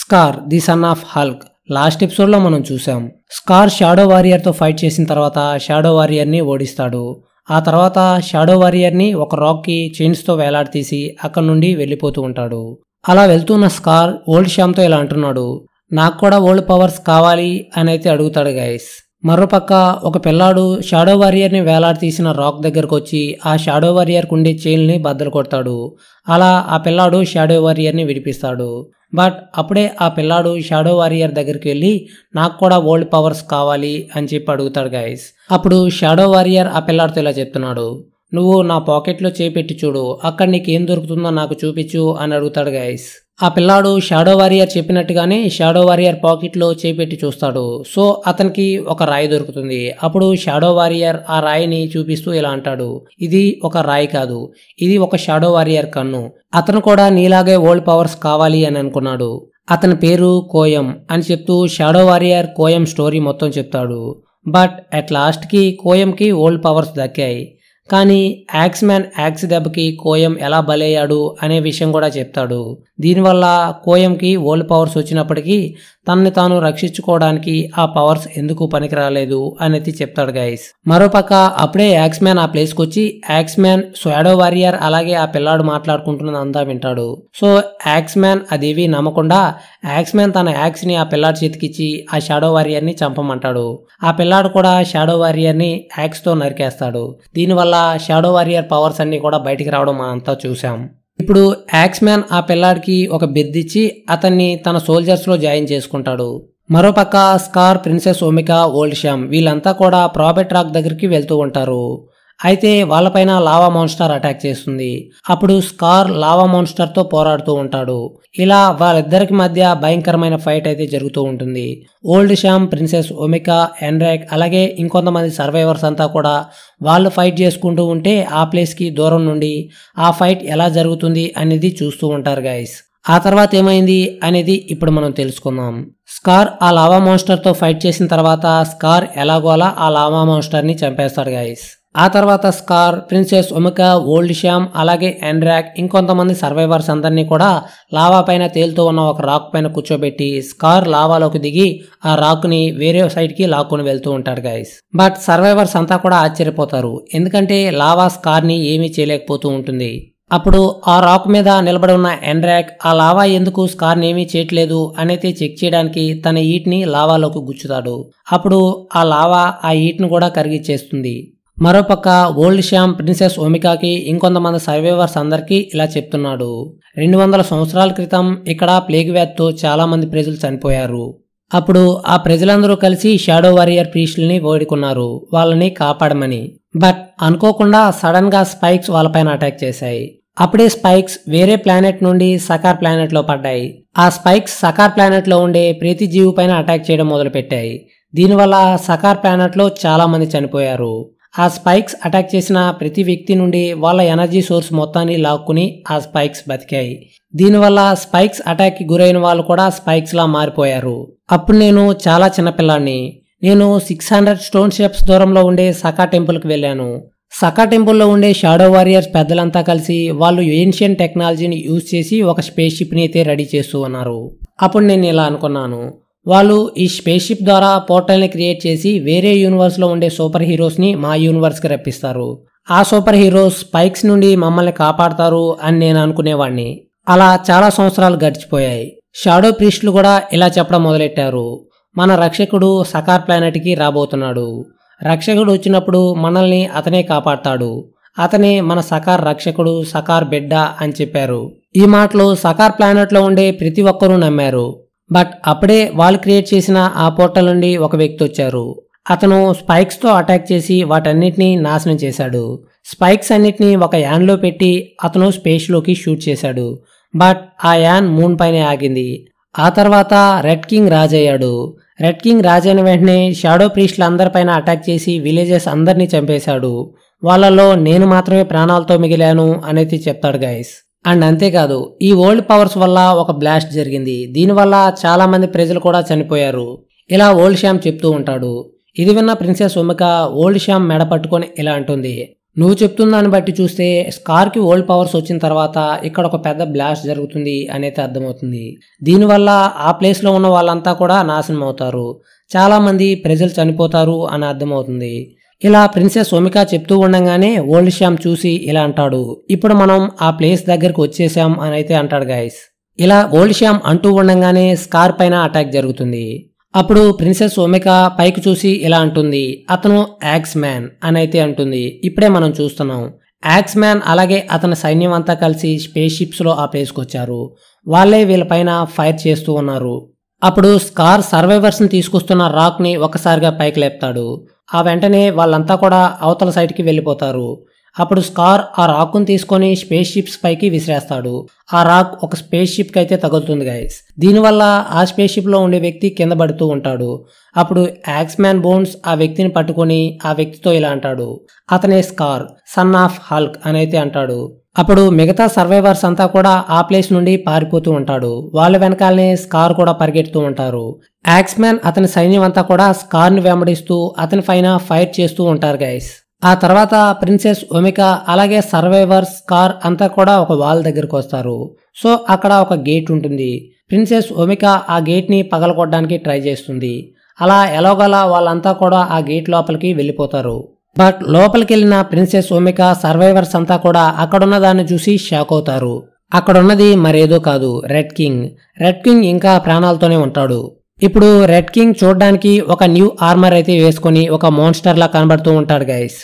scar the son of Hulk last ఎపిసోడ్లో మనం చూసాం స్కార్ షాడో వారియర్తో ఫైట్ చేసిన తర్వాత షాడో వారియర్ని ఓడిస్తాడు ఆ తర్వాత షాడో వారియర్ని ఒక రాక్కి చైన్స్తో వేలాడతీసి అక్కడి నుండి వెళ్ళిపోతూ ఉంటాడు అలా వెళ్తున్న స్కార్ ఓల్డ్ శ్యామ్తో ఇలా అంటున్నాడు నాకు కూడా ఓల్డ్ పవర్స్ కావాలి అని అయితే అడుగుతాడు గైస్ మరోపక్క ఒక పిల్లాడు షాడో వారియర్ని వేలాడతీసిన రాక్ దగ్గరకు వచ్చి ఆ షాడో వారియర్కు ఉండే చైల్ని బద్దలు కొడతాడు అలా ఆ పిల్లాడు షాడో వారియర్ని విడిపిస్తాడు బట్ అప్పుడే ఆ పిల్లాడు షాడో వారియర్ దగ్గరికి వెళ్ళి నాకు కూడా ఓల్డ్ పవర్స్ కావాలి అని చెప్పి అడుగుతాడు గైస్ అప్పుడు షాడో వారియర్ ఆ పిల్లాడితో ఇలా చెప్తున్నాడు నువ్వు నా పాకెట్లో చేపెట్టి చూడు అక్కడ నీకేం దొరుకుతుందో నాకు చూపించు అని అడుగుతాడు గైస్ ఆ పిల్లాడు షాడో వారియర్ చెప్పినట్టుగానే షాడో వారియర్ పాకెట్లో చేపెట్టి చూస్తాడు సో అతనికి ఒక రాయి దొరుకుతుంది అప్పుడు షాడో వారియర్ ఆ రాయిని చూపిస్తూ ఇలా అంటాడు ఇది ఒక రాయి కాదు ఇది ఒక షాడో వారియర్ కన్ను అతను కూడా నీలాగే ఓల్డ్ పవర్స్ కావాలి అని అనుకున్నాడు అతని పేరు కోయం అని చెప్తూ షాడో వారియర్ కోయం స్టోరీ మొత్తం చెప్తాడు బట్ అట్ లాస్ట్కి కోయంకి ఓల్డ్ పవర్స్ దక్కాయి కానీ యాక్స్ మ్యాన్ యాక్స్ దెబ్బకి కోయం ఎలా బలయ్యాడు అనే విషయం కూడా చెప్తాడు దీనివల్ల కోయంకి ఓల్డ్ పవర్స్ వచ్చినప్పటికీ తనని తాను రక్షించుకోవడానికి ఆ పవర్స్ ఎందుకు పనికిరాలేదు అనేది చెప్తాడు గైస్ మరోపక్క అప్పుడే యాక్స్ మ్యాన్ ఆ ప్లేస్కి వచ్చి యాక్స్ మ్యాన్ స్వాడో వారియర్ అలాగే ఆ పిల్లాడు మాట్లాడుకుంటున్నది అంతా వింటాడు సో యాక్స్ మ్యాన్ అదేవి నమ్మకుండా యాక్స్ మ్యాన్ తన యాక్స్ని ఆ పిల్లాడి చేతికిచ్చి ఆ షాడో వారియర్ ని చంపమంటాడు ఆ పిల్లాడు కూడా షాడో వారియర్ని తో నరికేస్తాడు దీనివల్ల అలా షాడో వారియర్ పవర్స్ అన్ని కూడా బయటికి రావడం మనంతా చూసాం ఇప్పుడు యాక్స్ మ్యాన్ ఆ పిల్లాడికి ఒక బెద్దిచ్చి అతన్ని తన సోల్జర్స్లో జాయిన్ చేసుకుంటాడు మరోపక్క Skaar princess Omika old Shyam వీళ్ళంతా కూడా ప్రాబెట్ రాక్ దగ్గరికి వెళ్తూ ఉంటారు అయితే వాళ్ళపైన లావా మాన్స్టర్ అటాక్ చేస్తుంది అప్పుడు స్కార్ లావా తో పోరాడుతూ ఉంటాడు ఇలా వాళ్ళిద్దరికి మధ్య భయంకరమైన ఫైట్ అయితే జరుగుతూ ఉంటుంది old Shyam princess Omika Enrak అలాగే ఇంకొంతమంది సర్వైవర్స్ అంతా కూడా వాళ్ళు ఫైట్ చేసుకుంటూ ఉంటే ఆ ప్లేస్కి దూరం నుండి ఆ ఫైట్ ఎలా జరుగుతుంది అనేది చూస్తూ ఉంటారు గాయస్ ఆ తర్వాత ఏమైంది అనేది ఇప్పుడు మనం తెలుసుకుందాం స్కార్ ఆ లావా మాన్స్టర్తో ఫైట్ చేసిన తర్వాత స్కార్ ఎలాగోలా ఆ లావా మాన్స్టర్ని చంపేస్తాడు గాయస్ ఆ తర్వాత Skaar princess Omika old Shyam అలాగే ఎండ్రాక్ ఇంకొంతమంది సర్వైవర్స్ అందరినీ కూడా లావా పైన తేలుతూ ఉన్న ఒక రాక్ పైన కూర్చోబెట్టి స్కార్ లావాలోకి దిగి ఆ రాక్ని వేరే సైడ్కి లాక్కుని వెళ్తూ ఉంటాడు గైస్ బట్ సర్వైవర్స్ అంతా కూడా ఆశ్చర్యపోతారు ఎందుకంటే లావా స్కార్ని ఏమీ చేయలేకపోతూ ఉంటుంది అప్పుడు ఆ రాక్ మీద నిలబడి ఉన్న ఎండ్రాక్ ఆ లావా ఎందుకు స్కార్ని ఏమీ చేయట్లేదు అనేది చెక్ చేయడానికి తన ఈట్ని లావాలోకి గుచ్చుతాడు అప్పుడు ఆ లావా ఆ ఈట్ని కూడా కరిగిచ్చేస్తుంది మరోపక్క ఓల్డ్ శ్యామ్ ప్రిన్సెస్ ఓమికాకి ఇంకొంతమంది సర్వైవర్స్ అందరికీ ఇలా చెప్తున్నాడు రెండు వందల సంవత్సరాల క్రితం ఇక్కడ ప్లేగ్ వ్యాధితో చాలామంది ప్రజలు చనిపోయారు అప్పుడు ఆ ప్రజలందరూ కలిసి షాడో వారియర్ ప్రీస్ట్ని ఓడుకున్నారు వాళ్ళని కాపాడమని బట్ అనుకోకుండా సడన్గా స్పైక్స్ వాళ్ళపైన అటాక్ చేశాయి అప్పుడే స్పైక్స్ వేరే ప్లానెట్ నుండి సకార్ ప్లానెట్లో పడ్డాయి ఆ స్పైక్స్ సకార్ ప్లానెట్లో ఉండే ప్రతి జీవి పైన అటాక్ చేయడం మొదలుపెట్టాయి దీనివల్ల సకార్ ప్లానెట్లో చాలామంది చనిపోయారు ఆ స్పైక్స్ అటాక్ చేసిన ప్రతి వ్యక్తి నుండి వాళ్ళ ఎనర్జీ సోర్స్ మొత్తాన్ని లాక్కుని ఆ స్పైక్స్ బతికాయి దీనివల్ల స్పైక్స్ అటాక్కి గురైన వాళ్ళు కూడా స్పైక్స్లా మారిపోయారు అప్పుడు నేను చాలా చిన్నపిల్లాన్ని నేను సిక్స్ హండ్రెడ్ స్టోన్ షేప్స్ దూరంలో ఉండే సకా టెంపుల్కి వెళ్ళాను సకా టెంపుల్లో ఉండే షాడో వారియర్స్ పెద్దలంతా కలిసి వాళ్ళు ఏన్షియన్ టెక్నాలజీని యూజ్ చేసి ఒక స్పేస్ షిప్ని అయితే రెడీ చేస్తూ ఉన్నారు అప్పుడు నేను ఇలా అనుకున్నాను వాళ్ళు ఈ స్పేస్ షిప్ ద్వారా పోర్టల్ని క్రియేట్ చేసి వేరే యూనివర్స్లో ఉండే సూపర్ హీరోస్ని మా యూనివర్స్కి రప్పిస్తారు ఆ సూపర్ హీరోస్ స్పైక్స్ నుండి మమ్మల్ని కాపాడతారు అని నేను అనుకునేవాడిని అలా చాలా సంవత్సరాలు గడిచిపోయాయి షాడో ప్రీస్టులు కూడా ఇలా చెప్పడం మొదలెట్టారు మన రక్షకుడు సకార్ ప్లానెట్కి రాబోతున్నాడు రక్షకుడు వచ్చినప్పుడు మనల్ని అతనే కాపాడతాడు అతనే మన సకార్ రక్షకుడు సకార్ బిడ్డ అని చెప్పారు ఈ మాటలు సకార్ ప్లానెట్లో ఉండే ప్రతి ఒక్కరూ నమ్మారు బట్ అప్పుడే వాళ్ళు క్రియేట్ చేసిన ఆ పోర్టల్ నుండి ఒక వ్యక్తి వచ్చారు అతను స్పైక్స్తో అటాక్ చేసి వాటన్నిటినీ నాశనం చేశాడు స్పైక్స్ అన్నిటినీ ఒక యాన్లో పెట్టి అతను స్పేస్లోకి షూట్ చేశాడు బట్ ఆ యాన్ మూన్ పైనే ఆగింది ఆ తర్వాత రెడ్ కింగ్ రాజయ్యాడు రెడ్ కింగ్ రాజైన వెంటనే షాడో ప్రీస్ట్ల అందరిపైన అటాక్ చేసి విలేజెస్ అందరినీ చంపేశాడు వాళ్ళలో నేను మాత్రమే ప్రాణాలతో మిగిలాను అనేది చెప్తాడు గైస్ అండ్ అంతేకాదు ఈ ఓల్డ్ పవర్స్ వల్ల ఒక బ్లాస్ట్ జరిగింది దీనివల్ల చాలామంది ప్రజలు కూడా చనిపోయారు ఇలా ఓల్డ్ శ్యామ్ చెప్తూ ఉంటాడు ఇది విన్న ప్రిన్సెస్ ఉమిక ఓల్డ్ శ్యామ్ మెడ పట్టుకొని ఇలా అంటుంది నువ్వు చెప్తున్నాను బట్టి చూస్తే స్కార్కి ఓల్డ్ పవర్స్ వచ్చిన తర్వాత ఇక్కడ ఒక పెద్ద బ్లాస్ట్ జరుగుతుంది అనేది అర్థమవుతుంది దీనివల్ల ఆ ప్లేస్లో ఉన్న వాళ్ళంతా కూడా నాశనం అవుతారు చాలామంది ప్రజలు చనిపోతారు అని అర్థమవుతుంది ఇలా ప్రిన్సెస్ ఒమిక చెప్తూ ఉండగానే ఓల్డ్ శ్యామ్ చూసి ఇలా అంటాడు ఇప్పుడు మనం ఆ ప్లేస్ దగ్గరకు వచ్చేసాం అని అయితే అంటాడు గాయస్ ఇలా ఓల్డ్ శ్యామ్ అంటూ ఉండగానే స్కార్ పైన అటాక్ జరుగుతుంది అప్పుడు ప్రిన్సెస్ ఒమిక పైకి చూసి ఇలా అంటుంది అతను యాక్స్ మ్యాన్ అని అయితే అంటుంది ఇప్పుడే మనం చూస్తున్నాం యాక్స్ మ్యాన్ అలాగే అతని సైన్యం అంతా కలిసి స్పేస్ షిప్స్లో ఆ ప్లేస్కి వచ్చారు వాళ్ళే వీళ్ళపైన ఫైర్ చేస్తూ ఉన్నారు అప్పుడు స్కార్ సర్వైవర్స్ని తీసుకొస్తున్న రాక్ని ఒకసారిగా పైకి లేపుతాడు ఆ వెంటనే వాళ్ళంతా కూడా అవతల సైడ్కి వెళ్ళిపోతారు అప్పుడు స్కార్ ఆ రాక్ను తీసుకొని స్పేస్ షిప్స్ పైకి విసిరేస్తాడు ఆ రాక్ ఒక స్పేస్ షిప్కి అయితే తగులుతుంది గైస్ దీనివల్ల ఆ స్పేస్ షిప్లో ఉండే వ్యక్తి కింద పడుతూ ఉంటాడు అప్పుడు యాక్స్ మ్యాన్ బోన్స్ ఆ వ్యక్తిని పట్టుకొని ఆ వ్యక్తితో ఇలా అంటాడు అతనే స్కార్ సన్ ఆఫ్ హల్క్ అని అయితే అంటాడు అప్పుడు మిగతా సర్వైవర్స్ అంతా కూడా ఆ ప్లేస్ నుండి పారిపోతూ ఉంటాడు వాళ్ళ వెనకాలనే స్కార్ కూడా పరిగెడుతూ ఉంటారు యాక్స్మ్యాన్ అతని సైన్యం అంతా కూడా స్కార్ని వెంబడిస్తూ అతని పైన ఫైర్ చేస్తూ ఉంటారు గైస్ ఆ తర్వాత ప్రిన్సెస్ ఒమిక అలాగే సర్వైవర్స్ కార్ అంతా కూడా ఒక వాల్ దగ్గరకు వస్తారు సో అక్కడ ఒక గేట్ ఉంటుంది ప్రిన్సెస్ ఒమిక ఆ గేట్ని పగలగొట్టడానికి ట్రై చేస్తుంది అలా ఎలాగోలా వాళ్ళంతా కూడా ఆ గేట్ లోపలికి వెళ్ళిపోతారు బట్ లోపలికి వెళ్ళిన ప్రిన్సెస్ ఒమిక సర్వైవర్స్ అంతా కూడా అక్కడున్న దాన్ని చూసి షాక్ అవుతారు అక్కడున్నది మరేదో కాదు రెడ్ కింగ్ రెడ్ కింగ్ ఇంకా ప్రాణాలతోనే ఉంటాడు ఇప్పుడు రెడ్ కింగ్ చూడడానికి ఒక న్యూ ఆర్మర్ అయితే వేసుకొని ఒక లా కనబడుతూ ఉంటాడు గైస్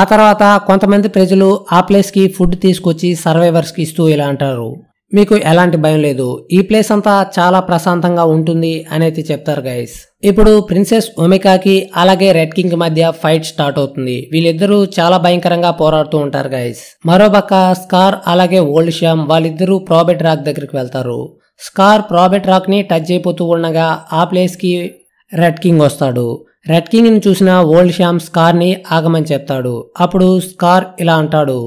ఆ తర్వాత కొంతమంది ప్రజలు ఆ ప్లేస్కి ఫుడ్ తీసుకొచ్చి సర్వైవర్స్కి ఇస్తూ ఇలా అంటారు మీకు ఎలాంటి భయం లేదు ఈ ప్లేస్ అంతా చాలా ప్రశాంతంగా ఉంటుంది అనేది చెప్తారు గైస్ ఇప్పుడు ప్రిన్సెస్ ఒమికాకి అలాగే రెడ్ కింగ్ మధ్య ఫైట్ స్టార్ట్ అవుతుంది వీళ్ళిద్దరూ చాలా భయంకరంగా పోరాడుతూ ఉంటారు గైస్ మరోపక్క స్కార్ అలాగే ఓల్డ్ శ్యామ్ వాళ్ళిద్దరూ ప్రాబెట్ రాక్ దగ్గరికి వెళ్తారు స్కార్ ప్రాబెట్ రాక్ని టచ్ అయిపోతూ ఉండగా ఆ ప్లేస్కి రెడ్ కింగ్ వస్తాడు రెడ్ కింగ్ని చూసిన ఓల్డ్ శ్యామ్ స్కార్ని ఆగమని చెప్తాడు అప్పుడు స్కార్ ఇలా అంటాడు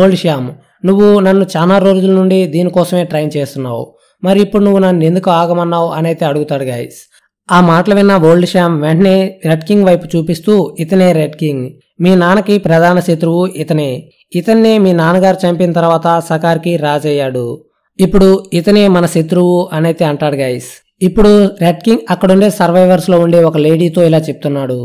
ఓల్డ్ శ్యామ్ నువ్వు నన్ను చాలా రోజుల నుండి దీనికోసమే ట్రైన్ చేస్తున్నావు మరి ఇప్పుడు నువ్వు నన్ను ఎందుకు ఆగమన్నావు అనైతే అడుగుతాడు గాయస్ ఆ మాటలు విన్న ఓల్డ్ శ్యామ్ వెంటనే రెడ్ కింగ్ వైపు చూపిస్తూ ఇతనే రెడ్ కింగ్ మీ నాన్నకి ప్రధాన శత్రువు ఇతనే ఇతన్నే మీ నాన్నగారు చంపిన తర్వాత సకార్కి రాజయ్యాడు ఇప్పుడు ఇతనే మన శత్రువు అనైతే అంటాడు గైస్ ఇప్పుడు రెడ్ కింగ్ అక్కడుండే సర్వైవర్స్లో ఉండే ఒక లేడీతో ఇలా చెప్తున్నాడు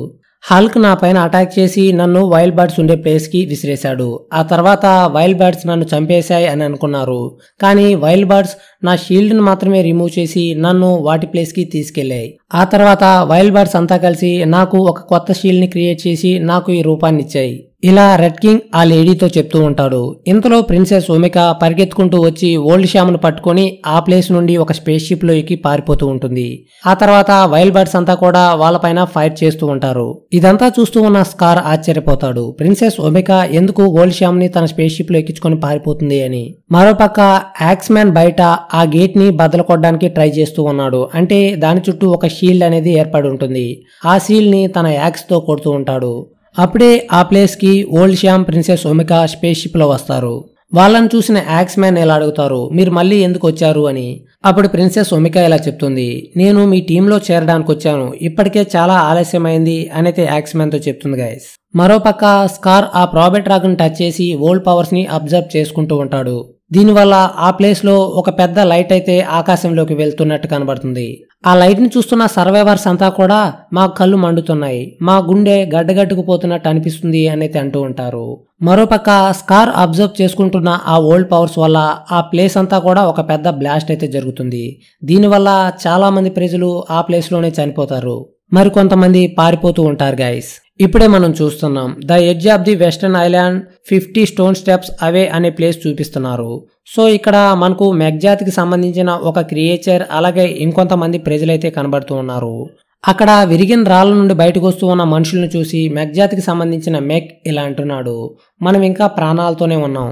హల్క్ నా పైన అటాక్ చేసి నన్ను వైల్డ్ బర్డ్స్ ఉండే ప్లేస్కి విసిరేశాడు ఆ తర్వాత వైల్డ్ బర్డ్స్ నన్ను చంపేశాయి అని అనుకున్నారు కానీ వైల్డ్ బర్డ్స్ నా షీల్డ్ని మాత్రమే రిమూవ్ చేసి నన్ను వాటి ప్లేస్కి తీసుకెళ్లాయి ఆ తర్వాత వైల్డ్ బర్డ్స్ అంతా కలిసి నాకు ఒక కొత్త షీల్డ్ని క్రియేట్ చేసి నాకు ఈ రూపాన్ని ఇచ్చాయి ఇలా రెడ్ కింగ్ ఆ లేడీతో చెప్తూ ఉంటాడు ఇంతలో ప్రిన్సెస్ ఉమిక పరిగెత్తుకుంటూ వచ్చి ఓల్డ్ శ్యామ్ను పట్టుకొని ఆ ప్లేస్ నుండి ఒక స్పేస్ షిప్లో ఎక్కి పారిపోతూ ఉంటుంది ఆ తర్వాత వైల్డ్ బర్డ్స్ అంతా కూడా వాళ్ళపైన ఫైర్ చేస్తూ ఉంటారు ఇదంతా చూస్తూ ఉన్న స్కార్ ఆశ్చర్యపోతాడు ప్రిన్సెస్ ఒమిక ఎందుకు ఓల్డ్ శ్యామ్ని తన స్పేస్ షిప్లో ఎక్కించుకొని పారిపోతుంది అని మరోపక్క యాక్స్మ్యాన్ బయట ఆ గేట్ని బదలు కొట్టడానికి ట్రై చేస్తూ ఉన్నాడు అంటే దాని చుట్టూ ఒక షీల్డ్ అనేది ఏర్పడి ఉంటుంది ఆ షీల్డ్ని తన యాక్స్తో కొడుతూ ఉంటాడు అప్పుడే ఆ ప్లేస్కి old Shyam princess Omika space షిప్లో వస్తారు వాళ్ళని చూసిన యాక్స్ మ్యాన్ ఎలా అడుగుతారు మీరు మళ్ళీ ఎందుకు వచ్చారు అని అప్పుడు ప్రిన్సెస్ ఒమిక ఇలా చెప్తుంది నేను మీ టీంలో చేరడానికి వచ్చాను ఇప్పటికే చాలా ఆలస్యమైంది అనేది యాక్స్ మ్యాన్తో చెప్తుంది గైస్ మరోపక్క స్కార్ ఆ ప్రాబెట్ రాగ్ను టచ్ చేసి ఓల్డ్ పవర్స్ని అబ్జర్వ్ చేసుకుంటూ ఉంటాడు దీనివల్ల ఆ ప్లేస్లో ఒక పెద్ద లైట్ అయితే ఆకాశంలోకి వెళ్తున్నట్టు కనబడుతుంది ఆ లైట్ని చూస్తున్న సర్వైవర్స్ అంతా కూడా మా కళ్ళు మండుతున్నాయి మా గుండె గడ్డగట్టుకుపోతున్నట్టు అనిపిస్తుంది అనేది అంటూ ఉంటారు మరోపక్క స్కార్ అబ్జర్వ్ చేసుకుంటున్న ఆ ఓల్డ్ పవర్స్ వల్ల ఆ ప్లేస్ అంతా కూడా ఒక పెద్ద బ్లాస్ట్ అయితే జరుగుతుంది దీనివల్ల చాలామంది ప్రజలు ఆ ప్లేస్లోనే చనిపోతారు మరికొంతమంది పారిపోతూ ఉంటారు గైస్ ఇప్పుడే మనం చూస్తున్నాం the edge of the western island fifty stone steps away అనే ప్లేస్ చూపిస్తున్నారు సో ఇక్కడ మనకు మెగ్జాతికి సంబంధించిన ఒక క్రియేచర్ అలాగే ఇంకొంతమంది ప్రజలైతే కనబడుతూ ఉన్నారు అక్కడ విరిగిన రాళ్ళ నుండి బయటకు వస్తూ ఉన్న మనుషులను చూసి మెగ్జాతికి సంబంధించిన మెక్ ఇలా అంటున్నాడు మనం ఇంకా ప్రాణాలతోనే ఉన్నాం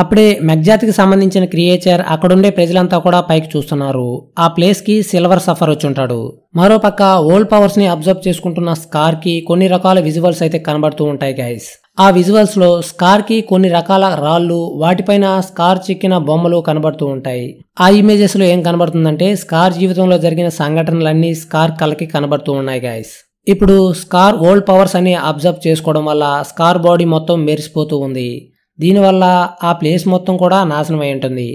అప్పుడే మెగ్జాతికి సంబంధించిన క్రియేచర్ అక్కడుండే ప్రజలంతా కూడా పైకి చూస్తున్నారు ఆ ప్లేస్కి సిల్వర్ సఫర్ వచ్చుంటాడు మరోపక్క ఓల్డ్ పవర్స్ని అబ్జర్వ్ చేసుకుంటున్న స్కార్కి కొన్ని రకాల విజువల్స్ అయితే కనబడుతూ ఉంటాయి గైస్ ఆ విజువల్స్లో స్కార్కి కొన్ని రకాల రాళ్ళు వాటిపైన స్కార్ చిక్కిన బొమ్మలు కనబడుతూ ఉంటాయి ఆ ఇమేజెస్లో ఏం కనబడుతుందంటే స్కార్ జీవితంలో జరిగిన సంఘటనలన్నీ స్కార్ కలకి కనబడుతూ ఉన్నాయి గైస్ ఇప్పుడు స్కార్ ఓల్డ్ పవర్స్ అని అబ్జర్వ్ చేసుకోవడం వల్ల స్కార్ బాడీ మొత్తం మెరిసిపోతూ ఉంది దీనివల్ల ఆ ప్లేస్ మొత్తం కూడా నాశనం అయి ఉంటుంది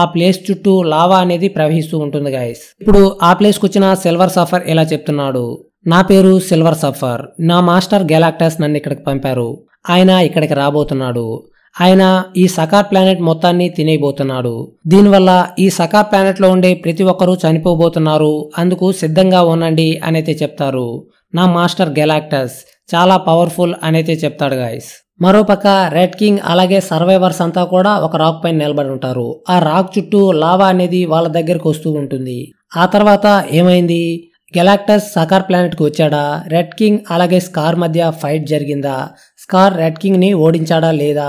ఆ ప్లేస్ చుట్టూ లావా అనేది ప్రవహిస్తూ ఉంటుంది గాయస్ ఇప్పుడు ఆ ప్లేస్కి వచ్చిన సిల్వర్ సఫర్ ఇలా చెప్తున్నాడు నా పేరు సిల్వర్ సఫర్ నా మాస్టర్ గెలాక్టస్ నన్ను ఇక్కడికి పంపారు ఆయన ఇక్కడికి రాబోతున్నాడు ఆయన ఈ సకార్ ప్లానెట్ మొత్తాన్ని తినేయబోతున్నాడు దీనివల్ల ఈ సకార్ ప్లానెట్లో ఉండే ప్రతి ఒక్కరూ చనిపోబోతున్నారు అందుకు సిద్ధంగా ఉండండి అనైతే చెప్తారు నా మాస్టర్ గెలాక్టస్ చాలా పవర్ఫుల్ అనైతే చెప్తాడు గాయస్ మరోపక్క రెడ్ కింగ్ అలాగే సర్వైవర్స్ అంతా కూడా ఒక రాక్ పైన నిలబడి ఉంటారు ఆ రాక్ చుట్టూ లావా అనేది వాళ్ళ దగ్గరకు వస్తూ ఉంటుంది ఆ తర్వాత ఏమైంది గెలాక్టస్ సకార్ ప్లానెట్కి వచ్చాడా రెడ్ కింగ్ అలాగే స్కార్ మధ్య ఫైట్ జరిగిందా స్కార్ రెడ్ కింగ్ని ఓడించాడా లేదా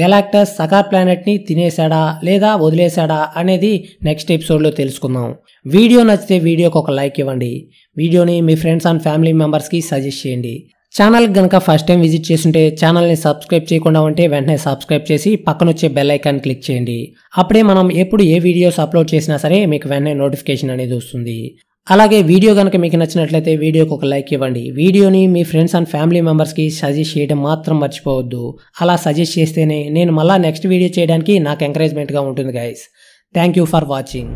గెలాక్టస్ సకార్ ప్లానెట్ని తినేశాడా లేదా వదిలేశాడా అనేది నెక్స్ట్ ఎపిసోడ్లో తెలుసుకుందాం వీడియో నచ్చితే వీడియోకి ఒక లైక్ ఇవ్వండి వీడియోని మీ ఫ్రెండ్స్ అండ్ ఫ్యామిలీ మెంబర్స్కి సజెస్ట్ చేయండి ఛానల్ కనుక ఫస్ట్ టైం విజిట్ చేస్తుంటే ఛానల్ని సబ్స్క్రైబ్ చేయకుండా ఉంటే వెంటనే సబ్స్క్రైబ్ చేసి పక్కన వచ్చే బెల్ ఐకాన్ క్లిక్ చేయండి అప్పుడే మనం ఎప్పుడు ఏ వీడియోస్ అప్లోడ్ చేసినా సరే మీకు వెంటనే నోటిఫికేషన్ అనేది వస్తుంది అలాగే వీడియో కనుక మీకు నచ్చినట్లయితే వీడియోకి ఒక లైక్ ఇవ్వండి వీడియోని మీ ఫ్రెండ్స్ అండ్ ఫ్యామిలీ మెంబర్స్కి సజెస్ట్ చేయడం మాత్రం మర్చిపోవద్దు అలా సజెస్ట్ చేస్తేనే నేను మళ్ళీ నెక్స్ట్ వీడియో చేయడానికి నాకు ఎంకరేజ్మెంట్గా ఉంటుంది guys thank you for watching